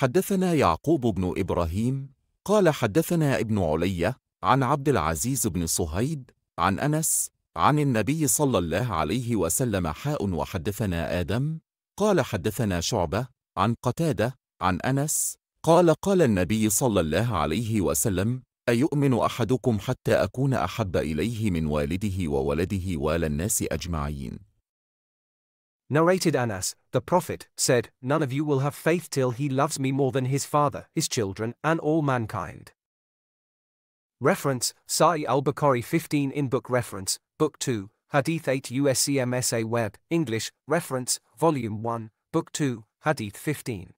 حدثنا يعقوب بن إبراهيم قال حدثنا ابن علية عن عبد العزيز بن صهيد عن أنس عن النبي صلى الله عليه وسلم حاء وحدثنا آدم قال حدثنا شعبة عن قتادة عن أنس قال قال النبي صلى الله عليه وسلم أيؤمن أحدكم حتى أكون أحب إليه من والده وولده والى الناس أجمعين Narrated Anas, the prophet, said, None of you will have faith till he loves me more than his father, his children, and all mankind. Reference, Sa'i al-Bukhari 15 in book reference, book 2, Hadith 8 USCMSA Web, English, reference, volume 1, book 2, Hadith 15.